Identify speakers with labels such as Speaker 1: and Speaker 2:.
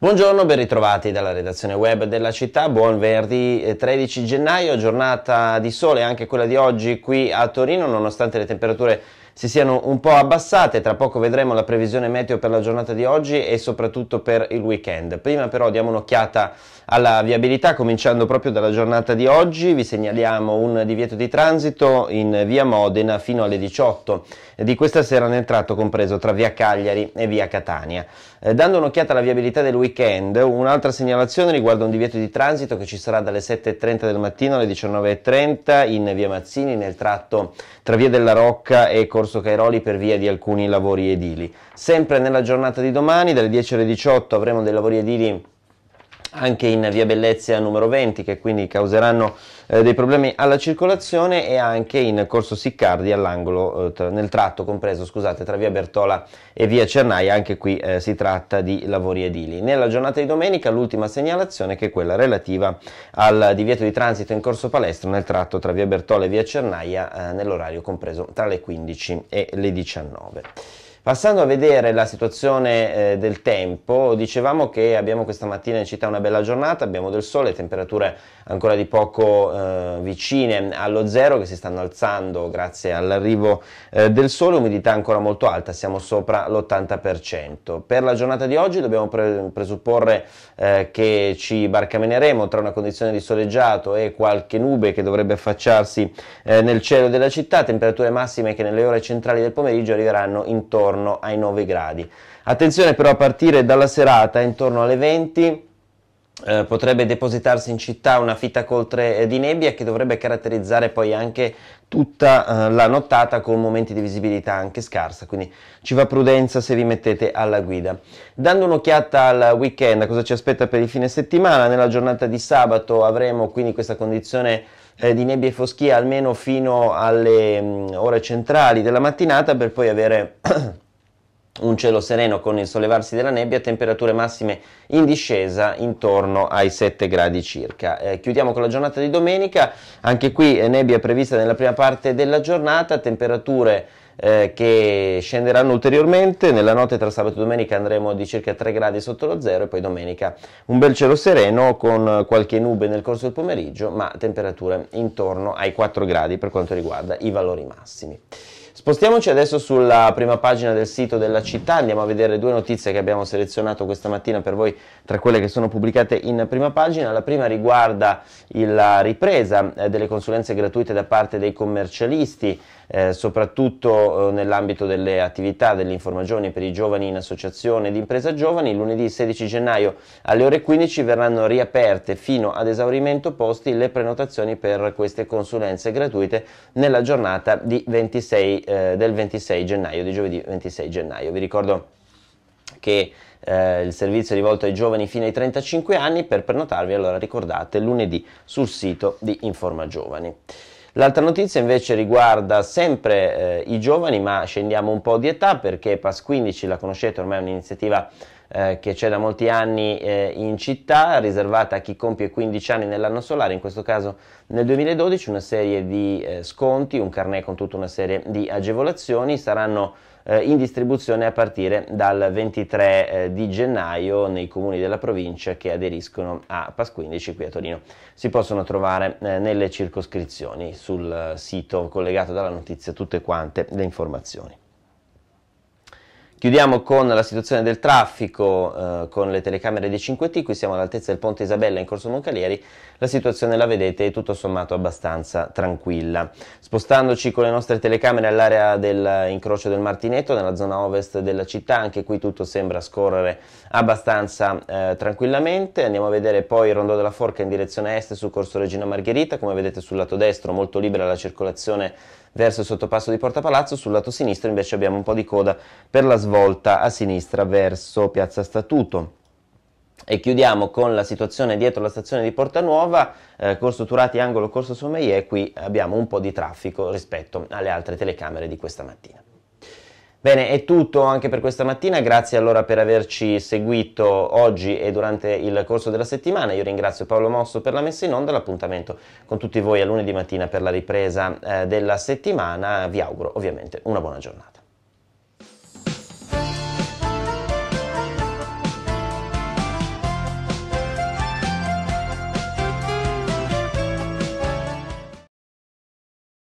Speaker 1: Buongiorno, ben ritrovati dalla redazione web della città, buon venerdì 13 eh, gennaio, giornata di sole anche quella di oggi qui a Torino, nonostante le temperature si siano un po' abbassate, tra poco vedremo la previsione meteo per la giornata di oggi e soprattutto per il weekend. Prima però diamo un'occhiata alla viabilità, cominciando proprio dalla giornata di oggi, vi segnaliamo un divieto di transito in via Modena fino alle 18 di questa sera nel tratto compreso tra via Cagliari e via Catania. Eh, dando un'occhiata alla viabilità del weekend, un'altra segnalazione riguarda un divieto di transito che ci sarà dalle 7.30 del mattino alle 19.30 in via Mazzini nel tratto tra via della Rocca e Corso Corso Cairoli per via di alcuni lavori edili. Sempre nella giornata di domani, dalle 10 alle 18, avremo dei lavori edili anche in via Bellezia numero 20 che quindi causeranno eh, dei problemi alla circolazione e anche in corso Siccardi all'angolo eh, nel tratto compreso scusate, tra via Bertola e via Cernaia anche qui eh, si tratta di lavori edili nella giornata di domenica l'ultima segnalazione che è quella relativa al divieto di transito in corso palestra nel tratto tra via Bertola e via Cernaia eh, nell'orario compreso tra le 15 e le 19 Passando a vedere la situazione eh, del tempo, dicevamo che abbiamo questa mattina in città una bella giornata, abbiamo del sole, temperature ancora di poco eh, vicine allo zero che si stanno alzando grazie all'arrivo eh, del sole, umidità ancora molto alta, siamo sopra l'80%. Per la giornata di oggi dobbiamo pre presupporre eh, che ci barcameneremo tra una condizione di soleggiato e qualche nube che dovrebbe affacciarsi eh, nel cielo della città, temperature massime che nelle ore centrali del pomeriggio arriveranno intorno intorno ai 9 gradi. Attenzione però a partire dalla serata intorno alle 20 eh, potrebbe depositarsi in città una fitta coltre eh, di nebbia che dovrebbe caratterizzare poi anche tutta eh, la nottata con momenti di visibilità anche scarsa, quindi ci va prudenza se vi mettete alla guida. Dando un'occhiata al weekend, cosa ci aspetta per il fine settimana? Nella giornata di sabato avremo quindi questa condizione eh, di nebbia e foschia almeno fino alle mh, mm, ore centrali della mattinata per poi avere un cielo sereno con il sollevarsi della nebbia, temperature massime in discesa intorno ai 7 gradi circa. Eh, chiudiamo con la giornata di domenica, anche qui eh, nebbia prevista nella prima parte della giornata, temperature eh, che scenderanno ulteriormente. Nella notte tra sabato e domenica andremo di circa 3 gradi sotto lo zero e poi domenica un bel cielo sereno con qualche nube nel corso del pomeriggio, ma temperature intorno ai 4 gradi per quanto riguarda i valori massimi. Spostiamoci adesso sulla prima pagina del sito della città, andiamo a vedere due notizie che abbiamo selezionato questa mattina per voi tra quelle che sono pubblicate in prima pagina. La prima riguarda la ripresa eh, delle consulenze gratuite da parte dei commercialisti, eh, soprattutto eh, nell'ambito delle attività dell'informagione per i giovani in associazione di impresa giovani. Lunedì 16 gennaio alle ore 15 verranno riaperte fino ad esaurimento posti le prenotazioni per queste consulenze gratuite nella giornata di 26 eh, del 26 gennaio, di giovedì 26 gennaio. Vi ricordo che eh, il servizio è rivolto ai giovani fino ai 35 anni, per prenotarvi allora ricordate lunedì sul sito di Informa Giovani. L'altra notizia invece riguarda sempre eh, i giovani, ma scendiamo un po' di età perché PAS 15 la conoscete ormai è un'iniziativa eh, che c'è da molti anni eh, in città, riservata a chi compie 15 anni nell'anno solare, in questo caso nel 2012, una serie di eh, sconti, un carnet con tutta una serie di agevolazioni, saranno eh, in distribuzione a partire dal 23 eh, di gennaio nei comuni della provincia che aderiscono a PAS qui a Torino. Si possono trovare nelle circoscrizioni sul sito collegato dalla notizia tutte quante le informazioni. Chiudiamo con la situazione del traffico eh, con le telecamere dei 5T, qui siamo all'altezza del Ponte Isabella in Corso Moncalieri, la situazione la vedete è tutto sommato abbastanza tranquilla. Spostandoci con le nostre telecamere all'area dell'incrocio eh, del Martinetto, nella zona ovest della città, anche qui tutto sembra scorrere abbastanza eh, tranquillamente, andiamo a vedere poi il Rondò della Forca in direzione est su Corso Regina Margherita, come vedete sul lato destro molto libera la circolazione verso il sottopasso di Porta Palazzo, sul lato sinistro invece abbiamo un po' di coda per la svolta svolta a sinistra verso Piazza Statuto. E chiudiamo con la situazione dietro la stazione di Porta Nuova, eh, Corso Turati, angolo Corso Sommelier, qui abbiamo un po' di traffico rispetto alle altre telecamere di questa mattina. Bene, è tutto anche per questa mattina, grazie allora per averci seguito oggi e durante il corso della settimana, io ringrazio Paolo Mosso per la messa in onda, l'appuntamento con tutti voi a lunedì mattina per la ripresa eh, della settimana, vi auguro ovviamente una buona giornata.